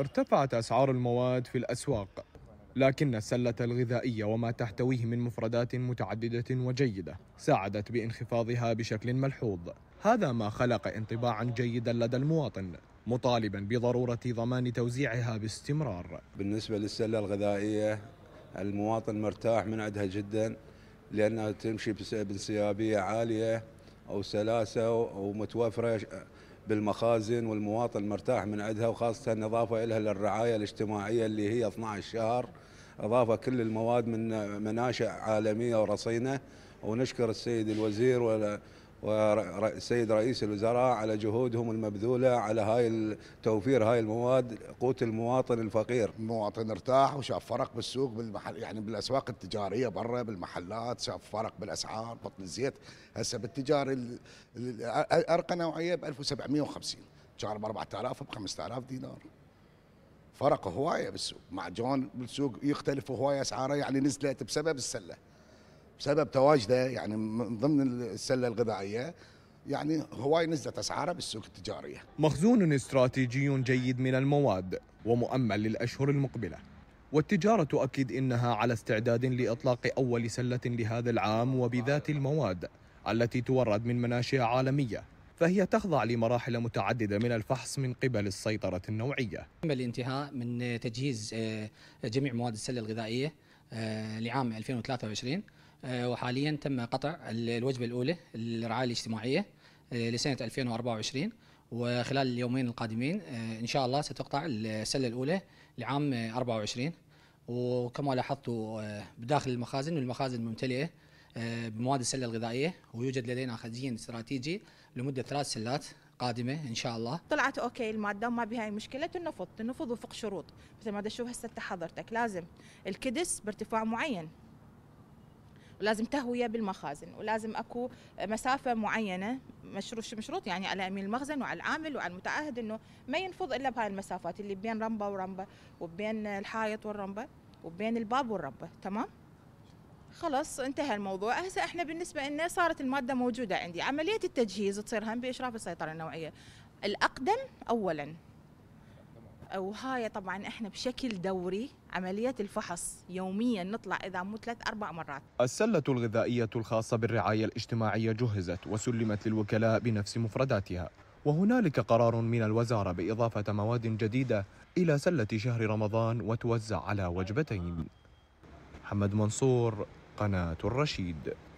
ارتفعت أسعار المواد في الأسواق لكن السلة الغذائية وما تحتويه من مفردات متعددة وجيدة ساعدت بانخفاضها بشكل ملحوظ هذا ما خلق انطباعا جيدا لدى المواطن مطالبا بضرورة ضمان توزيعها باستمرار بالنسبة للسلة الغذائية المواطن مرتاح من عندها جدا لأنها تمشي بانسيابية عالية او سلاسه ومتوفره بالمخازن والمواطن مرتاح من عندها وخاصه اضافه لها للرعايه الاجتماعيه اللي هي 12 شهر اضافه كل المواد من مناشئ عالميه ورصينه ونشكر السيد الوزير والسيد رئيس الوزراء على جهودهم المبذولة على هاي توفير هاي المواد قوت المواطن الفقير المواطن ارتاح وشاف فرق بالسوق بالمحل يعني بالأسواق التجارية برا بالمحلات شاف فرق بالأسعار بطن الزيت هسه بالتجاري أرقى نوعية ب 1750 كان ب 4000 ب 5000 دينار فرق هواية بالسوق مع جون بالسوق يختلف هواية أسعاره يعني نزلت بسبب السلة بسبب تواجده يعني من ضمن السله الغذائيه يعني هواي نزلت اسعاره بالسوق التجاريه. مخزون استراتيجي جيد من المواد ومؤمل للاشهر المقبله. والتجاره تؤكد انها على استعداد لاطلاق اول سله لهذا العام وبذات المواد التي تورد من مناشئ عالميه فهي تخضع لمراحل متعددة من الفحص من قبل السيطرة النوعية تم الانتهاء من تجهيز آه، جميع مواد السلة الغذائية آه، لعام 2023 آه، وحاليا تم قطع الوجبه الاولى للرعايه الاجتماعيه آه، لسنه 2024 وخلال اليومين القادمين آه، ان شاء الله ستقطع السله الاولى لعام 24 وكما لاحظتوا بداخل المخازن والمخازن ممتلئه بمواد السله الغذائيه ويوجد لدينا خزين استراتيجي لمده ثلاث سلات قادمه ان شاء الله طلعت اوكي الماده وما بها اي مشكله النفط النفط وفق شروط مثل ما تشوف هسه حضرتك لازم الكدس بارتفاع معين ولازم تهويه بالمخازن ولازم اكو مسافه معينه مشروط مشروط يعني على امين المخزن وعلى العامل وعلى المتعهد انه ما ينفض الا بهاي المسافات اللي بين رمبه ورمبه وبين الحائط والرمبه وبين الباب والرمبه تمام خلص انتهى الموضوع هسه احنا بالنسبه لنا صارت الماده موجوده عندي عمليه التجهيز تصير هم باشراف السيطره النوعيه الاقدم اولا وهاي طبعا احنا بشكل دوري عمليات الفحص يوميا نطلع اذا مو ثلاث اربع مرات. السله الغذائيه الخاصه بالرعايه الاجتماعيه جهزت وسلمت للوكلاء بنفس مفرداتها. وهنالك قرار من الوزارة بإضافة مواد جديدة إلى سلة شهر رمضان وتوزع على وجبتين محمد منصور قناة الرشيد